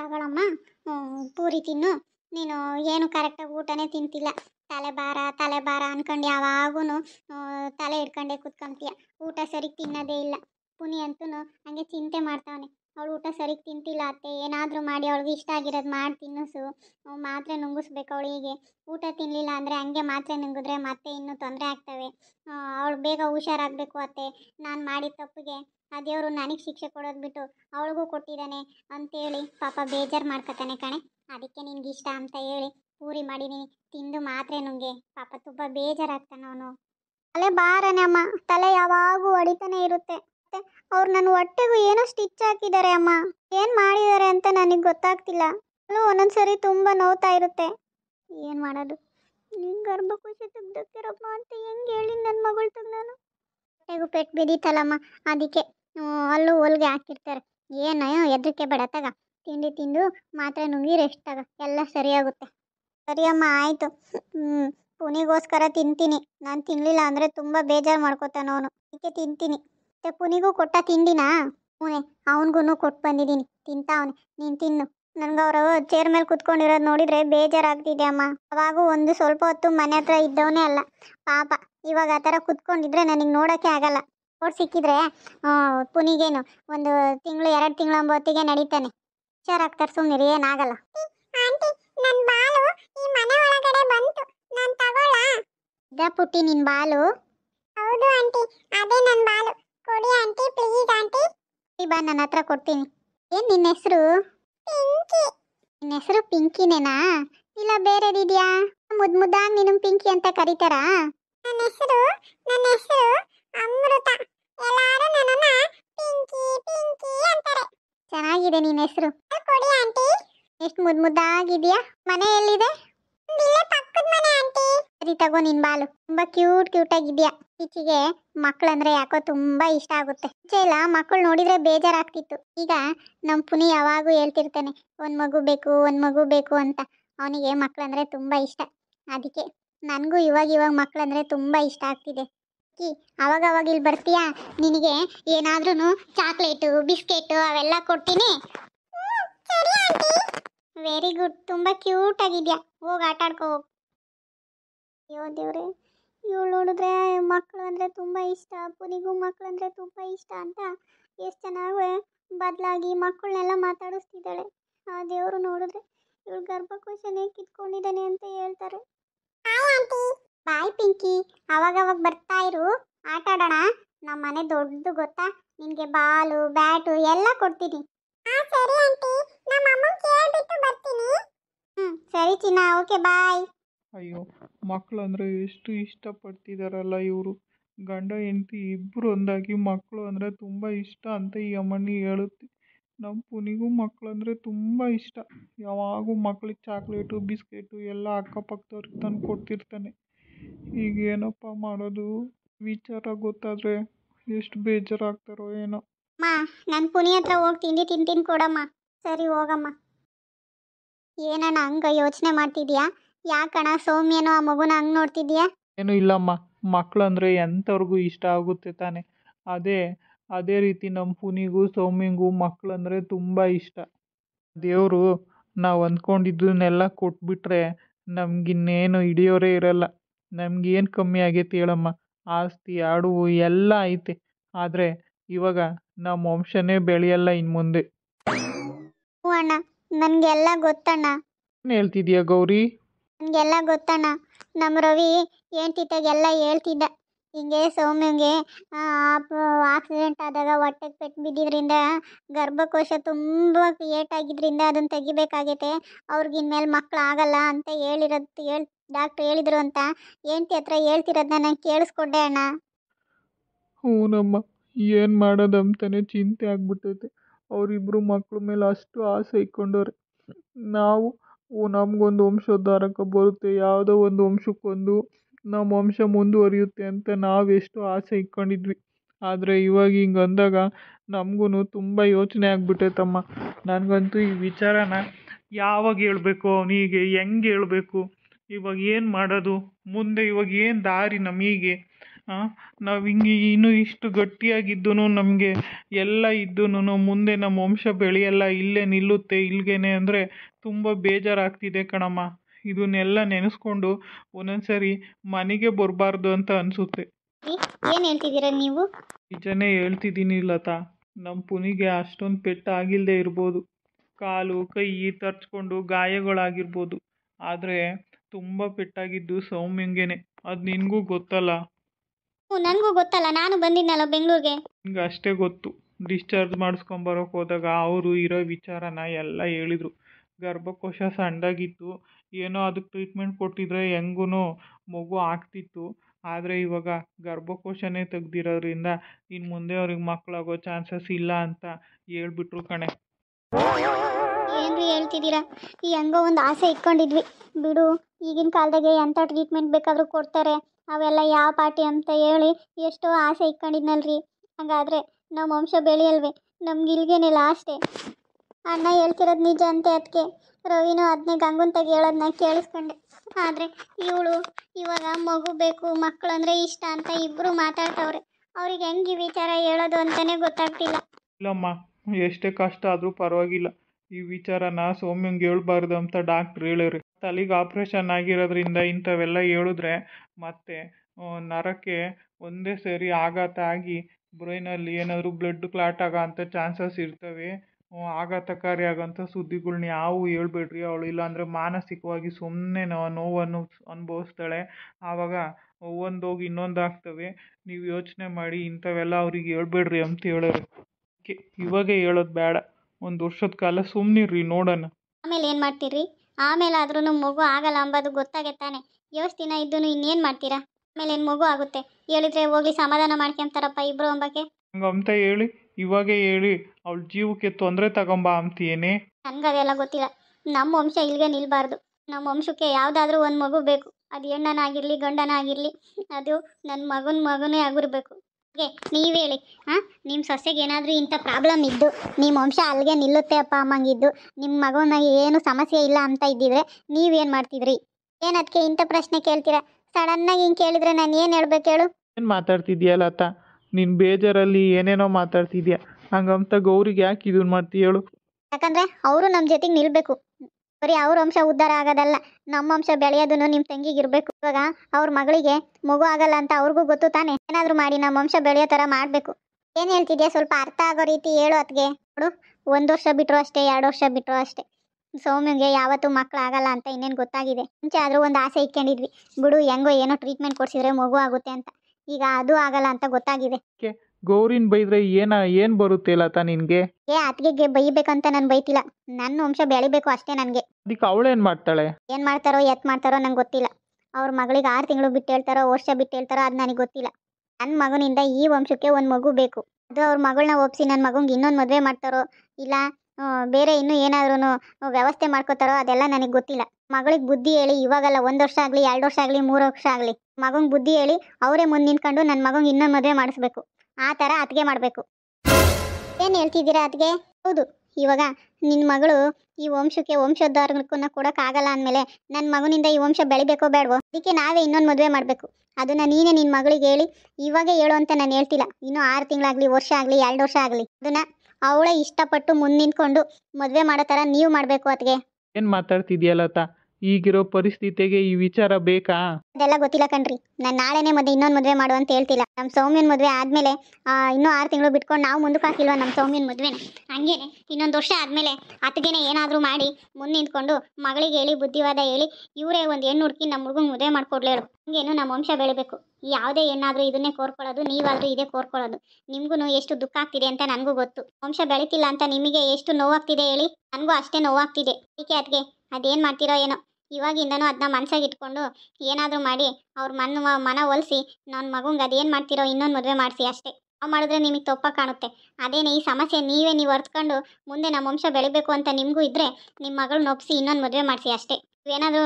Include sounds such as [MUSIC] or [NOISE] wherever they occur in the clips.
ತಗೊಳಮ್ಮ ಪೂರಿ ತಿನ್ನು ನೀನು ಏನು ಕರೆಕ್ಟಾಗಿ ಊಟನೇ ತಿಂತಿಲ್ಲ ತಲೆ ಭಾರ ತಲೆ ಭಾರ ಅನ್ಕೊಂಡು ಯಾವಾಗೂ ತಲೆ ಹಿಡ್ಕೊಂಡೆ ಕೂತ್ಕೊಂತೀಯ ಊಟ ಸರಿಗೆ ತಿನ್ನೋದೇ ಇಲ್ಲ ಪುನಿ ಅಂತೂ ಹಂಗೆ ಚಿಂತೆ ಮಾಡ್ತಾವನೆ ಅವಳು ಊಟ ಸರಿಗೆ ತಿಂತಿಲ್ಲ ಅತ್ತೆ ಏನಾದರೂ ಮಾಡಿ ಅವ್ಳಿಗೆ ಇಷ್ಟ ಆಗಿರೋದು ಮಾಡಿ ತಿನ್ನಿಸು ಮಾತ್ರೆ ನುಂಗಿಸ್ಬೇಕು ಅವಳಿಗೆ ಊಟ ತಿನ್ನಲಿಲ್ಲ ಅಂದರೆ ಹಂಗೆ ಮಾತ್ರೆ ನುಂಗಿದ್ರೆ ಮತ್ತೆ ಇನ್ನೂ ತೊಂದರೆ ಆಗ್ತವೆ ಅವಳು ಬೇಗ ಹುಷಾರಾಗಬೇಕು ಅತ್ತೆ ನಾನು ಮಾಡಿದ ತಪ್ಪಿಗೆ ಆ ದೇವರು ನನಗೆ ಶಿಕ್ಷೆ ಕೊಡೋದು ಬಿಟ್ಟು ಅವಳಿಗೂ ಕೊಟ್ಟಿದ್ದಾನೆ ಅಂತೇಳಿ ಪಾಪ ಬೇಜಾರು ಮಾಡ್ಕೊತಾನೆ ಕಣೆ ಅದಕ್ಕೆ ನಿನ್ಗೆ ಇಷ್ಟ ಅಂತ ಹೇಳಿ ಪೂರಿ ಮಾಡಿದ್ದೀನಿ ತಿಂದು ಮಾತ್ರೆ ನುಂಗೆ ಪಾಪ ತುಂಬ ಬೇಜಾರಾಗ್ತಾನೆ ಅವನು ತಲೆ ಬಾರನೇ ಅಮ್ಮ ತಲೆ ಯಾವಾಗೂ ಹೊಡಿತಾನೆ ಇರುತ್ತೆ ಮತ್ತೆ ಅವ್ರು ನನ್ನ ಹೊಟ್ಟೆಗೂ ಏನೋ ಸ್ಟಿಚ್ ಹಾಕಿದ್ದಾರೆ ಅಮ್ಮ ಏನು ಮಾಡಿದ್ದಾರೆ ಅಂತ ನನಗೆ ಗೊತ್ತಾಗ್ತಿಲ್ಲ ಅಲ್ಲೂ ಒಂದೊಂದ್ಸರಿ ತುಂಬ ನೋವ್ತಾ ಇರುತ್ತೆ ಏನು ಮಾಡೋದು ಗರ್ಭ ಗರ್ಭಕೋಶ ತೆಗ್ದಕ್ಕಿರಪ್ಪ ಅಂತ ಹೆಂಗೆ ಹೇಳಿ ನನ್ನ ಮಗಳು ನಾನು ಹೇಗೂ ಪೆಟ್ಟು ಬಿದಿತ್ತಲ್ಲಮ್ಮ ಅದಕ್ಕೆ ಅಲ್ಲೂ ಹೊಲ್ಗೆ ಹಾಕಿರ್ತಾರೆ ಏನೋ ಎದ್ರಿಕೆ ಬೇಡ ತಗ ತಿಂಡಿ ತಿಂದು ಮಾತ್ರ ನುಂಗಿ ರೆಸ್ಟ್ ತಗ ಎಲ್ಲ ಸರಿಯಾಗುತ್ತೆ ಸರಿ ಅಮ್ಮ ಆಯಿತು ಹ್ಞೂ ಪುನಿಗೋಸ್ಕರ ತಿಂತೀನಿ ನಾನು ತಿನ್ನಲಿಲ್ಲ ಅಂದರೆ ತುಂಬ ಬೇಜಾರು ಮಾಡ್ಕೋತಾನೆ ಅವನು ಅದಕ್ಕೆ ತಿಂತೀನಿ ಮತ್ತೆ ಪುನಿಗೂ ಕೊಟ್ಟ ತಿಂಡಿನಾ ಹ್ಞೂ ಅವನಿಗೂ ಕೊಟ್ಟು ಬಂದಿದ್ದೀನಿ ತಿಂತಾ ಅವನೇ ನೀನು ತಿನ್ನು ನನಗೆ ಅವರು ಚೇರ್ ಮೇಲೆ ಕುತ್ಕೊಂಡಿರೋದು ನೋಡಿದರೆ ಬೇಜಾರಾಗ್ತಿದೆ ಅಮ್ಮ ಅವಾಗ ಒಂದು ಸ್ವಲ್ಪ ಹೊತ್ತು ಮನೆ ಹತ್ರ ಇದ್ದವನೇ ಅಲ್ಲ ಪಾಪ ಇವಾಗ ಆ ಥರ ಕುತ್ಕೊಂಡಿದ್ರೆ ನನಗೆ ನೋಡೋಕ್ಕೆ ಆಗಲ್ಲ ಅವ್ರು ಸಿಕ್ಕಿದ್ರೆ ಪುನಿಗೇನು ಒಂದು ತಿಂಗಳು ಎರಡು ತಿಂಗಳು ಹೊತ್ತಿಗೆ ನಡೀತಾನೆ ಹುಷಾರಾಗ್ತಾರೆ ಸುಮ್ಮನೆ ಏನಾಗಲ್ಲ ಇದ ಪುಟ್ಟಿ ನಿನ್ ಬಾಲು ಹೌದು ಆಂಟಿ ಅದೇ ನನ್ನ ಬಾಲು ಕೊಡಿ ಆಂಟಿ ಪ್ಲೀಸ್ ಆಂಟಿ ಈ ಬಾ ನನ್ನ ಹತ್ರ ಕೊಡ್ತೀನಿ ಏನ್ ನಿನ್ನ ಹೆಸರು ಪಿಂಕಿ ನಿನ್ನ ಹೆಸರು ಪಿಂಕಿನೇನಾ ಇಲ್ಲ ಬೇರೆದಿದ್ಯಾ ಮುದ್ ಮುದ್ದಾಗಿ ನಿನ್ನ ಪಿಂಕಿ ಅಂತ ಕರೀತಾರಾ ನನ್ನ ಹೆಸರು ನನ್ನ ಹೆಸರು ಅಮೃತ ಎಲ್ಲರೂ ನನ್ನನ್ನ ಪಿಂಕಿ ಪಿಂಕಿ ಅಂತಾರೆ ಚೆನ್ನಾಗಿದೆ ನಿನ್ನ ಹೆಸರು ಕೊಡಿ ಆಂಟಿ ಎಷ್ಟು ಮುದ್ ಮುದ್ದಾಗಿದ್ಯಾ ಮನೆ ಎಲ್ಲಿದೆ ತಗೋ ನಿನ್ ಬಾಲು ತುಂಬಾ ಕ್ಯೂಟ್ ಕ್ಯೂಟ್ ಆಗಿದ್ಯಾ ಇತ್ತೀಚೆಗೆ ಮಕ್ಕಳಂದ್ರೆ ಯಾಕೋ ತುಂಬಾ ಇಷ್ಟ ಆಗುತ್ತೆ ಇಲ್ಲ ಮಕ್ಕಳು ನೋಡಿದ್ರೆ ಬೇಜಾರಾಗ್ತಿತ್ತು ಈಗ ನಮ್ಮ ಪುನಿ ಯಾವಾಗೂ ಹೇಳ್ತಿರ್ತಾನೆ ಒಂದ್ ಮಗು ಬೇಕು ಒಂದ್ ಮಗು ಬೇಕು ಅಂತ ಅವನಿಗೆ ಮಕ್ಳಂದ್ರೆ ತುಂಬಾ ಇಷ್ಟ ಅದಕ್ಕೆ ನನಗೂ ಇವಾಗ ಇವಾಗ ಮಕ್ಕಳಂದ್ರೆ ತುಂಬಾ ಇಷ್ಟ ಆಗ್ತಿದೆ ಕಿ ಅವಾಗ ಅವಾಗ ಇಲ್ಲಿ ಬರ್ತೀಯಾ ನಿನಗೆ ಏನಾದ್ರೂ ಚಾಕ್ಲೇಟು ಬಿಸ್ಕೆಟ್ ಅವೆಲ್ಲ ಕೊಡ್ತೀನಿ ವೆರಿ ಗುಡ್ ತುಂಬ ಕ್ಯೂಟ್ ಆಗಿದ್ಯಾ ಹೋಗಿ ಆಟ ಆಡ್ಕೋ ಹೋಗಿ ಅಯ್ಯೋ ದೇವ್ರೆ ಇವಳು ನೋಡಿದ್ರೆ ಮಕ್ಕಳು ಅಂದರೆ ತುಂಬ ಇಷ್ಟ ಪುನಿಗೂ ಮಕ್ಕಳು ಅಂದರೆ ತುಂಬ ಇಷ್ಟ ಅಂತ ಎಷ್ಟು ಚೆನ್ನಾಗಿ ಬದಲಾಗಿ ಮಕ್ಕಳನ್ನೆಲ್ಲ ಮಾತಾಡಿಸ್ತಿದ್ದಾಳೆ ಆ ದೇವರು ನೋಡಿದ್ರೆ ಇವಳು ಗರ್ಭಕೋಶನೇ ಕಿತ್ಕೊಂಡಿದ್ದಾನೆ ಅಂತ ಹೇಳ್ತಾರೆ ಬಾಯ್ ಪಿಂಕಿ ಅವಾಗವಾಗ ಬರ್ತಾ ಇರು ಆಟ ಆಡೋಣ ನಮ್ಮ ಮನೆ ದೊಡ್ಡದು ಗೊತ್ತಾ ನಿನಗೆ ಬಾಲು ಬ್ಯಾಟು ಎಲ್ಲ ಕೊಡ್ತೀನಿ ಸರಿ ಆಂಟಿ ನಮ್ಮ ಅಮ್ಮನ ಕೇಳ್ಬಿಟ್ಟು ಬರ್ತೀನಿ ಹ್ಮ್ ಸರಿ ಚಿನ್ನ ಓಕೆ ಬಾಯ್ ಅಯ್ಯೋ ಮಕ್ಕಳು ಅಂದ್ರೆ ಎಷ್ಟು ಇಷ್ಟಪಡ್ತಿದಾರಲ್ಲ ಇವರು ಗಂಡ ಹೆಂಡತಿ ಇಬ್ಬರು ಒಂದಾಗಿ ಮಕ್ಕಳು ಅಂದ್ರೆ ತುಂಬಾ ಇಷ್ಟ ಅಂತ ಈ ಅಮ್ಮಣ್ಣಿ ಹೇಳುತ್ತೆ ನಮ್ಮ ಪುನಿಗೂ ಮಕ್ಕಳು ಅಂದ್ರೆ ತುಂಬಾ ಇಷ್ಟ ಯಾವಾಗೂ ಮಕ್ಳಿಗೆ ಚಾಕ್ಲೇಟು ಬಿಸ್ಕೆಟು ಎಲ್ಲ ಅಕ್ಕಪಕ್ಕದವ್ರಿಗೆ ತಂದು ಕೊಡ್ತಿರ್ತಾನೆ ಈಗ ಏನಪ್ಪ ಮಾಡೋದು ವಿಚಾರ ಗೊತ್ತಾದರೆ ಎಷ್ಟು ಬೇಜಾರಾಗ್ತಾರೋ ಏನೋ ಅಮ್ಮ ನಾನು ಪುನಿ ಹತ್ರ ಹೋಗಿ ತಿಂಡಿ ತಿಂತೀನಿ ಕೊಡಮ್ಮ ಸರಿ ಹೋಗಮ್ಮ ಏನಣ್ಣ ಹಂಗ ಯೋಚನೆ ಮಾಡ್ತಿದ್ಯಾ ಯಾಕಣ ಸೌಮ್ಯನು ಆ ಮಗುನ ಹಂಗೆ ನೋಡ್ತಿದ್ಯಾ ಏನು ಇಲ್ಲಮ್ಮ ಅಂದ್ರೆ ಎಂಥವ್ರಿಗೂ ಇಷ್ಟ ಆಗುತ್ತೆ ತಾನೆ ಅದೇ ಅದೇ ರೀತಿ ನಮ್ಮ ಪುನಿಗೂ ಸೌಮ್ಯಂಗೂ ಅಂದ್ರೆ ತುಂಬಾ ಇಷ್ಟ ದೇವರು ನಾವು ಅಂದ್ಕೊಂಡಿದ್ದನ್ನೆಲ್ಲ ಕೊಟ್ಬಿಟ್ರೆ ನಮ್ಗಿನ್ನೇನು ಹಿಡಿಯೋರೇ ಇರಲ್ಲ ನಮ್ಗೇನು ಕಮ್ಮಿ ಆಗೈತೆ ಹೇಳಮ್ಮ ಆಸ್ತಿ ಆಡುವು ಎಲ್ಲ ಐತೆ ಆದರೆ ಇವಾಗ ನಮ್ಮ ವಂಶನೇ ಬೆಳೆಯಲ್ಲ ಇನ್ನು ಮುಂದೆ ಓ ಅಣ್ಣ ನನಗೆಲ್ಲ ಗೊತ್ತಣ್ಣ ಏನು ಹೇಳ್ತಿದ್ಯಾ ಗೌರಿ ನನಗೆಲ್ಲ ಗೊತ್ತಣ್ಣ ನಮ್ಮ ರವಿ ಎಲ್ಲ ಹೇಳ್ತಿದ್ದ ಹಿಂಗೆ ಸೌಮ್ಯಂಗೆ ಆಕ್ಸಿಡೆಂಟ್ ಆದಾಗ ಹೊಟ್ಟೆಗೆ ಪೆಟ್ಟು ಬಿದ್ದಿದ್ರಿಂದ ಗರ್ಭಕೋಶ ತುಂಬ ಏಟಾಗಿದ್ದರಿಂದ ಅದನ್ನು ತೆಗಿಬೇಕಾಗೈತೆ ಅವ್ರಿಗೆ ಇನ್ಮೇಲೆ ಮಕ್ಳು ಆಗಲ್ಲ ಅಂತ ಹೇಳಿರೋದ್ ಹೇಳ್ ಡಾಕ್ಟ್ರ್ ಹೇಳಿದ್ರು ಅಂತ ಹೆಂಡ್ತಿ ಹತ್ರ ಹೇಳ್ತಿರೋದನ್ನ ನಾನು ಕೇಳಿಸ್ಕೊಂಡೆ ಅಣ್ಣ ಹ್ಞೂನಮ್ಮ ಏನು ಅಂತಾನೆ ಚಿಂತೆ ಆಗ್ಬಿಟ್ಟೈತೆ ಅವರಿಬ್ರು ಮಕ್ಳ ಮೇಲೆ ಅಷ್ಟು ಆಸೆ ಇಟ್ಕೊಂಡವ್ರೆ ನಾವು ಓ ನಮಗೊಂದು ವಂಶೋದ್ಧಾರಕ ಬರುತ್ತೆ ಯಾವುದೋ ಒಂದು ವಂಶಕ್ಕೊಂದು ನಮ್ಮ ವಂಶ ಮುಂದುವರಿಯುತ್ತೆ ಅಂತ ನಾವೆಷ್ಟು ಆಸೆ ಇಟ್ಕೊಂಡಿದ್ವಿ ಆದರೆ ಇವಾಗ ಹಿಂಗೆ ಅಂದಾಗ ನಮಗೂ ತುಂಬ ಯೋಚನೆ ಆಗ್ಬಿಟ್ಟೈತಮ್ಮ ನನಗಂತೂ ಈ ವಿಚಾರನ ಯಾವಾಗ ಹೇಳಬೇಕು ಅವನಿಗೆ ಹೆಂಗೆ ಹೇಳಬೇಕು ಇವಾಗ ಏನು ಮಾಡೋದು ಮುಂದೆ ಇವಾಗ ಏನು ದಾರಿ ನಮಗೆ ನಾವು ಹಿಂಗೆ ಇನ್ನೂ ಇಷ್ಟು ಗಟ್ಟಿಯಾಗಿದ್ದು ನಮಗೆ ಎಲ್ಲ ಇದ್ದೂ ಮುಂದೆ ನಮ್ಮ ವಂಶ ಬೆಳೆಯಲ್ಲ ಇಲ್ಲೇ ನಿಲ್ಲುತ್ತೆ ಇಲ್ಲಿಗೇ ಅಂದರೆ ತುಂಬ ಬೇಜಾರಾಗ್ತಿದೆ ಕಣಮ್ಮ ಇದನ್ನೆಲ್ಲ ನೆನೆಸ್ಕೊಂಡು ಒಂದೊಂದು ಸರಿ ಮನೆಗೆ ಬರಬಾರ್ದು ಅಂತ ಅನಿಸುತ್ತೆ ಏನು ಹೇಳ್ತಿದ್ದೀರಾ ನೀವು ನಿಜನೇ ಹೇಳ್ತಿದ್ದೀನಿ ಲತಾ ನಮ್ಮ ಪುನಿಗೆ ಅಷ್ಟೊಂದು ಪೆಟ್ಟು ಆಗಿಲ್ಲದೆ ಇರ್ಬೋದು ಕಾಲು ಕೈ ತರ್ಚ್ಕೊಂಡು ಗಾಯಗಳಾಗಿರ್ಬೋದು ಆದರೆ ತುಂಬ ಪೆಟ್ಟಾಗಿದ್ದು ಸೌಮ್ಯಂಗೇನೆ ಅದು ನಿನಗೂ ಗೊತ್ತಲ್ಲ ನನಗೂ ಗೊತ್ತಲ್ಲ ನಾನು ಬಂದಿದ್ನಲ್ಲ ಬೆಂಗಳೂರಿಗೆ ನಿಮ್ಗೆ ಅಷ್ಟೇ ಗೊತ್ತು ಡಿಸ್ಚಾರ್ಜ್ ಮಾಡಿಸ್ಕೊಂಬರೋಕೆ ಹೋದಾಗ ಅವರು ಇರೋ ವಿಚಾರನ ಎಲ್ಲ ಹೇಳಿದರು ಗರ್ಭಕೋಶ ಸಣ್ಣದಾಗಿತ್ತು ಏನೋ ಅದಕ್ಕೆ ಟ್ರೀಟ್ಮೆಂಟ್ ಕೊಟ್ಟಿದ್ರೆ ಹೆಂಗೂ ಮಗು ಆಗ್ತಿತ್ತು ಆದರೆ ಇವಾಗ ಗರ್ಭಕೋಶನೇ ತೆಗ್ದಿರೋದ್ರಿಂದ ಇನ್ನು ಮುಂದೆ ಅವ್ರಿಗೆ ಮಕ್ಕಳಾಗೋ ಚಾನ್ಸಸ್ ಇಲ್ಲ ಅಂತ ಹೇಳ್ಬಿಟ್ರು ಕಣೆ ಏನ್ರಿ ಹೇಳ್ತಿದ್ದೀರಾ ಹೆಂಗೋ ಒಂದು ಆಸೆ ಇಟ್ಕೊಂಡಿದ್ವಿ ಬಿಡು ಈಗಿನ ಕಾಲದಾಗೆ ಎಂಥ ಟ್ರೀಟ್ಮೆಂಟ್ ಬೇಕಾದರೂ ಕೊಡ್ತಾರೆ ಅವೆಲ್ಲ ಯಾವ ಪಾರ್ಟಿ ಅಂತ ಹೇಳಿ ಎಷ್ಟೋ ಆಸೆ ಇಟ್ಕೊಂಡಿದ್ನಲ್ರಿ ಹಾಗಾದರೆ ನಮ್ಮ ವಂಶ ಬೆಳಿಯಲ್ವೇ ನಮ್ಗೆ ಇಲ್ಗೇನೆ ಲಾಸ್ಟೆ ಅಣ್ಣ ಹೇಳ್ತಿರೋದು ನಿಜ ಅಂತೆ ಅದಕ್ಕೆ ರವಿನೂ ಅದನ್ನೇ ಗಂಗುಂತಾಗ ಹೇಳೋದನ್ನ ಕೇಳಿಸ್ಕೊಂಡೆ ಆದರೆ ಇವಳು ಇವಾಗ ಮಗು ಬೇಕು ಮಕ್ಕಳು ಅಂದರೆ ಇಷ್ಟ ಅಂತ ಇಬ್ಬರು ಮಾತಾಡ್ತವ್ರೆ ಅವ್ರಿಗೆ ಹೆಂಗೆ ವಿಚಾರ ಹೇಳೋದು ಅಂತಲೇ ಗೊತ್ತಾಗ್ತಿಲ್ಲ ಇಲ್ಲಮ್ಮ ಎಷ್ಟೇ ಕಷ್ಟ ಆದರೂ ಪರವಾಗಿಲ್ಲ ಈ ವಿಚಾರನ ಸೌಮ್ಯಂಗೆ ಹೇಳ್ಬಾರ್ದು ಅಂತ ಡಾಕ್ಟ್ರ್ ಹೇಳೋರಿ ತಲೆಗೆ ಆಪ್ರೇಷನ್ ಆಗಿರೋದ್ರಿಂದ ಇಂಥವೆಲ್ಲ ಹೇಳಿದ್ರೆ ಮತ್ತೆ ನರಕ್ಕೆ ಒಂದೇ ಸರಿ ಆಘಾತ ಆಗಿ ಬ್ರೈನಲ್ಲಿ ಏನಾದರೂ ಬ್ಲಡ್ ಕ್ಲಾಟ್ ಆಗೋಂಥ ಚಾನ್ಸಸ್ ಇರ್ತವೆ ಆಘಾತಕಾರಿ ಆಗೋಂಥ ಸುದ್ದಿಗಳ್ನ ಯಾವೂ ಹೇಳ್ಬೇಡ್ರಿ ಅವಳು ಇಲ್ಲಾಂದರೆ ಮಾನಸಿಕವಾಗಿ ಸುಮ್ಮನೆ ನೋವನ್ನು ಅನುಭವಿಸ್ತಾಳೆ ಆವಾಗ ಒಂದೋಗಿ ಇನ್ನೊಂದು ಆಗ್ತವೆ ನೀವು ಯೋಚನೆ ಮಾಡಿ ಇಂಥವೆಲ್ಲ ಅವ್ರಿಗೆ ಹೇಳ್ಬೇಡ್ರಿ ಅಂತ ಹೇಳೋರು ಇವಾಗೇ ಹೇಳೋದು ಬೇಡ ಒಂದು ವರ್ಷದ ಕಾಲ ಸುಮ್ಮನಿರ್ರಿ ನೋಡೋಣ ಆಮೇಲೆ ಏನು ಮಾಡ್ತೀರಿ ಆಮೇಲೆ ಆದ್ರೂ ಮಗು ಆಗಲ್ಲ ಅಂಬೋದು ಗೊತ್ತಾಗೆ ತಾನೆ ಎಷ್ಟು ದಿನ ಇದ್ದು ಇನ್ನೇನು ಮಾಡ್ತೀರಾ ಆಮೇಲೆ ಏನು ಮಗು ಆಗುತ್ತೆ ಹೇಳಿದ್ರೆ ಹೋಗಿ ಸಮಾಧಾನ ಮಾಡ್ಕೊಂತಾರಪ್ಪ ಇಬ್ರು ಅಂಬಕ್ಕೆ ಹಂಗಂತ ಹೇಳಿ ಇವಾಗೆ ಹೇಳಿ ಅವಳ ಜೀವಕ್ಕೆ ತೊಂದರೆ ತಗೊಂಬ ಅಂತೀಯೇನೆ ಅದೆಲ್ಲ ಗೊತ್ತಿಲ್ಲ ನಮ್ಮ ವಂಶ ಇಲ್ಲಿಗೆ ನಿಲ್ಬಾರ್ದು ನಮ್ಮ ವಂಶಕ್ಕೆ ಯಾವುದಾದ್ರೂ ಒಂದು ಮಗು ಬೇಕು ಅದು ಗಂಡನ ಗಂಡನಾಗಿರಲಿ ಅದು ನನ್ನ ಮಗನ ಮಗನೇ ಆಗಿರಬೇಕು ನೀವು ಹೇಳಿ ಹಾಂ ನಿಮ್ಮ ಸೊಸೆಗೆ ಏನಾದರೂ ಇಂಥ ಪ್ರಾಬ್ಲಮ್ ಇದ್ದು ನಿಮ್ಮ ವಂಶ ಅಲ್ಲಿಗೆ ನಿಲ್ಲುತ್ತೆ ಅಪ್ಪ ಅಮ್ಮಂಗಿದ್ದು ನಿಮ್ಮ ಮಗನ ಏನು ಸಮಸ್ಯೆ ಇಲ್ಲ ಅಂತ ಇದ್ದಿದ್ರೆ ನೀವೇನು ಮಾಡ್ತಿದ್ರಿ ಏನದಕ್ಕೆ ಇಂಥ ಪ್ರಶ್ನೆ ಕೇಳ್ತೀರಾ ಸಡನ್ನಾಗಿ ಹಿಂಗೆ ಕೇಳಿದ್ರೆ ನಾನು ಏನು ಹೇಳ್ಬೇಕು ಹೇಳು ಏನು ಮಾತಾಡ್ತಿದ್ಯಾ ಲತಾ ನಿನ್ನ ಬೇಜಾರಲ್ಲಿ ಏನೇನೋ ಮಾತಾಡ್ತಿದ್ಯಾ ಹಂಗಂತ ಗೌರಿಗೆ ಯಾಕೆ ಇದನ್ನ ಮಾಡ್ತೀಯ ಹೇಳು ಯಾಕಂದರೆ ಅವರು ನಮ್ಮ ಜೊತೆಗೆ ನಿಲ್ಲಬೇಕು ಬರೀ ಅವ್ರ ವಂಶ ಉದ್ಧಾರ ಆಗೋದಲ್ಲ ನಮ್ಮ ವಂಶ ಬೆಳೆಯೋದನ್ನು ನಿಮ್ಮ ಇರ್ಬೇಕು ಇವಾಗ ಅವ್ರ ಮಗಳಿಗೆ ಮಗು ಆಗಲ್ಲ ಅಂತ ಅವ್ರಿಗೂ ಗೊತ್ತು ತಾನೆ ಏನಾದರೂ ಮಾಡಿ ನಮ್ಮ ವಂಶ ಬೆಳೆಯೋ ಥರ ಮಾಡಬೇಕು ಏನು ಹೇಳ್ತಿದ್ಯಾ ಸ್ವಲ್ಪ ಅರ್ಥ ಆಗೋ ರೀತಿ ಹೇಳು ಅದಕ್ಕೆ ನೋಡು ಒಂದು ವರ್ಷ ಬಿಟ್ಟರು ಅಷ್ಟೇ ಎರಡು ವರ್ಷ ಬಿಟ್ಟರು ಅಷ್ಟೇ ಸೌಮ್ಯಂಗೆ ಯಾವತ್ತೂ ಮಕ್ಕಳು ಆಗಲ್ಲ ಅಂತ ಇನ್ನೇನು ಗೊತ್ತಾಗಿದೆ ಮುಂಚೆ ಆದರೂ ಒಂದು ಆಸೆ ಇಟ್ಕೊಂಡಿದ್ವಿ ಬಿಡು ಹೆಂಗೋ ಏನೋ ಟ್ರೀಟ್ಮೆಂಟ್ ಕೊಡ್ಸಿದ್ರೆ ಮಗು ಆಗುತ್ತೆ ಅಂತ ಈಗ ಅದು ಆಗಲ್ಲ ಅಂತ ಗೊತ್ತಾಗಿದೆ ಗೌರಿನ್ ಬೈದ್ರೆ ಏನ ಏನ್ ಬರುತ್ತೆ ಲತ ನಿನ್ಗೆ ಏ ಅತ್ಗೆಗೆ ಬೈಬೇಕಂತ ನನ್ ಬೈತಿಲ್ಲ ನನ್ನ ವಂಶ ಬೆಳಿಬೇಕು ಅಷ್ಟೇ ನನ್ಗೆ ಅದಕ್ಕೆ ಅವಳೇನ್ ಮಾಡ್ತಾಳೆ ಏನು ಮಾಡ್ತಾರೋ ಎತ್ ಮಾಡ್ತಾರೋ ನಂಗೆ ಗೊತ್ತಿಲ್ಲ ಅವ್ರ ಮಗಳಿಗೆ ಆರ್ ತಿಂಗಳು ಬಿಟ್ಟು ಹೇಳ್ತಾರೋ ವರ್ಷ ಬಿಟ್ಟು ಹೇಳ್ತಾರೋ ಅದು ನನಗೆ ಗೊತ್ತಿಲ್ಲ ನನ್ನ ಮಗನಿಂದ ಈ ವಂಶಕ್ಕೆ ಒಂದ್ ಮಗು ಬೇಕು ಅದು ಅವ್ರ ಮಗಳನ್ನ ಒಪ್ಸಿ ನನ್ನ ಮಗಂಗೆ ಇನ್ನೊಂದು ಮದುವೆ ಮಾಡ್ತಾರೋ ಇಲ್ಲ ಬೇರೆ ಇನ್ನೂ ಏನಾದ್ರೂ ವ್ಯವಸ್ಥೆ ಮಾಡ್ಕೋತಾರೋ ಅದೆಲ್ಲ ನನಗೆ ಗೊತ್ತಿಲ್ಲ ಮಗಳಿಗೆ ಬುದ್ಧಿ ಹೇಳಿ ಇವಾಗಲ್ಲ ಒಂದ್ ವರ್ಷ ಆಗಲಿ ಎರಡ್ ವರ್ಷ ಆಗಲಿ ಮೂರು ವರ್ಷ ಆಗಲಿ ಮಗಂಗೆ ಬುದ್ಧಿ ಹೇಳಿ ಅವರೇ ಮುಂದ್ ನಿಂತ್ಕೊಂಡು ನನ್ನ ಮಗಂಗೆ ಇನ್ನೊಂದು ಮದುವೆ ಮಾಡಿಸ್ಬೇಕು ಆ ಥರ ಅತ್ಗೆ ಮಾಡಬೇಕು ಏನು ಹೇಳ್ತಿದ್ದೀರಾ ಅತ್ಗೆ ಹೌದು ಇವಾಗ ನಿನ್ನ ಮಗಳು ಈ ವಂಶಕ್ಕೆ ವಂಶೋದ್ಧಾರಕನ್ನ ಕೊಡೋಕ್ಕಾಗಲ್ಲ ಅಂದಮೇಲೆ ನನ್ನ ಮಗನಿಂದ ಈ ವಂಶ ಬೆಳಿಬೇಕೋ ಬೇಡವೋ ಅದಕ್ಕೆ ನಾವೇ ಇನ್ನೊಂದು ಮದುವೆ ಮಾಡಬೇಕು ಅದನ್ನು ನೀನೇ ನಿನ್ನ ಮಗಳಿಗೆ ಹೇಳಿ ಇವಾಗ ಹೇಳು ಅಂತ ನಾನು ಹೇಳ್ತಿಲ್ಲ ಇನ್ನೂ ಆರು ತಿಂಗಳಾಗಲಿ ವರ್ಷ ಆಗಲಿ ಎರಡು ವರ್ಷ ಆಗಲಿ ಅದನ್ನು ಅವಳೇ ಇಷ್ಟಪಟ್ಟು ಮುಂದೆ ನಿಂತ್ಕೊಂಡು ಮದುವೆ ಮಾಡೋ ಥರ ನೀವು ಮಾಡಬೇಕು ಅತ್ತಿಗೆ ಏನು ಲತಾ ಈಗಿರೋ ಪರಿಸ್ಥಿತಿಗೆ ಈ ವಿಚಾರ ಬೇಕಾ ಅದೆಲ್ಲ ಗೊತ್ತಿಲ್ಲ ಕಣ್ರಿ ನಾನ್ ನಾಳೆನೇ ಮದ್ವೆ ಇನ್ನೊಂದು ಮದುವೆ ಮಾಡು ಅಂತ ಹೇಳ್ತಿಲ್ಲ ನಮ್ಮ ಸೌಮ್ಯನ ಮದುವೆ ಆದಮೇಲೆ ಇನ್ನೂ ಆರ್ ತಿಂಗಳು ಬಿಟ್ಕೊಂಡು ನಾವು ಮುಂದಕ್ಕೆ ಹಾಕಿಲ್ವಾ ನಮ್ಮ ಸೌಮ್ಯನ ಮದುವೆನ ಹಂಗೇನೆ ಇನ್ನೊಂದು ವರ್ಷ ಆದಮೇಲೆ ದಿನ ಏನಾದರೂ ಮಾಡಿ ಮುಂದ್ ನಿಂತ್ಕೊಂಡು ಮಗಳಿಗೆ ಹೇಳಿ ಬುದ್ಧಿವಾದ ಹೇಳಿ ಇವರೇ ಒಂದು ಹೆಣ್ಣು ಹುಡುಕಿ ನಮ್ಮ ಹುಡುಗಂಗೆ ಮದುವೆ ಮಾಡ್ಕೊಡ್ಲೇರು ಹಂಗೇನು ನಮ್ಮ ವಂಶ ಬೆಳಿಬೇಕು ಯಾವುದೇ ಏನಾದ್ರು ಇದನ್ನೇ ಕೋರ್ಕೊಳ್ಳೋದು ನೀವಾದರೂ ಇದೇ ಕೋರ್ಕೊಳ್ಳೋದು ನಿಮಗೂ ಎಷ್ಟು ದುಃಖ ಆಗ್ತಿದೆ ಅಂತ ನನಗೂ ಗೊತ್ತು ವಂಶ ಬೆಳಿತಿಲ್ಲ ಅಂತ ನಿಮಗೆ ಎಷ್ಟು ನೋವಾಗ್ತಿದೆ ಹೇಳಿ ನನಗೂ ಅಷ್ಟೇ ನೋವಾಗ್ತಿದೆ ಅದಕ್ಕೆ ಅದಕ್ಕೆ ಅದೇನು ಏನೋ ಇವಾಗಿಂದನೂ ಅದನ್ನ ಮನ್ಸಾಗಿ ಇಟ್ಕೊಂಡು ಏನಾದರೂ ಮಾಡಿ ಅವ್ರ ಮನ ಮನ ಒಲಿಸಿ ನನ್ನ ಮಗಂಗೆ ಅದೇನು ಮಾಡ್ತೀರೋ ಇನ್ನೊಂದು ಮದುವೆ ಮಾಡಿಸಿ ಅಷ್ಟೇ ಅವ್ ಮಾಡಿದ್ರೆ ನಿಮಗೆ ತಪ್ಪ ಕಾಣುತ್ತೆ ಅದೇನೇ ಈ ಸಮಸ್ಯೆ ನೀವೇ ನೀವು ಹೊರ್ತ್ಕೊಂಡು ಮುಂದೆ ನಮ್ಮ ವಂಶ ಬೆಳಿಬೇಕು ಅಂತ ನಿಮಗೂ ಇದ್ದರೆ ನಿಮ್ಮ ಮಗಳನ್ನ ಒಪ್ಪಿಸಿ ಇನ್ನೊಂದು ಮದುವೆ ಮಾಡಿಸಿ ಅಷ್ಟೇ ಏನಾದರೂ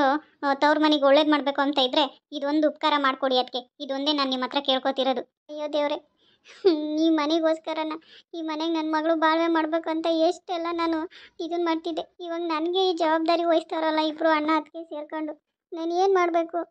ತವ್ರ ಮನೆಗೆ ಒಳ್ಳೇದು ಮಾಡಬೇಕು ಅಂತ ಇದ್ದರೆ ಇದೊಂದು ಉಪಕಾರ ಮಾಡಿಕೊಡಿ ಅದಕ್ಕೆ ಇದೊಂದೇ ನಾನು ನಿಮ್ಮ ಹತ್ರ ಕೇಳ್ಕೊತಿರೋದು ಅಯ್ಯೋ ದೇವರೇ [LAUGHS] ಈ ಮನೆಗೋಸ್ಕರನ ಈ ಮನೆಗೆ ನನ್ನ ಮಗಳು ಬಾಳ್ವೆ ಅಂತ ಎಷ್ಟೆಲ್ಲ ನಾನು ಇದನ್ನ ಮಾಡ್ತಿದ್ದೆ ಇವಾಗ ನನಗೆ ಈ ಜವಾಬ್ದಾರಿ ವಹಿಸ್ತಾರಲ್ಲ ಇಬ್ಬರು ಅಣ್ಣ ಅದಕ್ಕೆ ಸೇರಿಕೊಂಡು ನಾನು ಏನು ಮಾಡಬೇಕು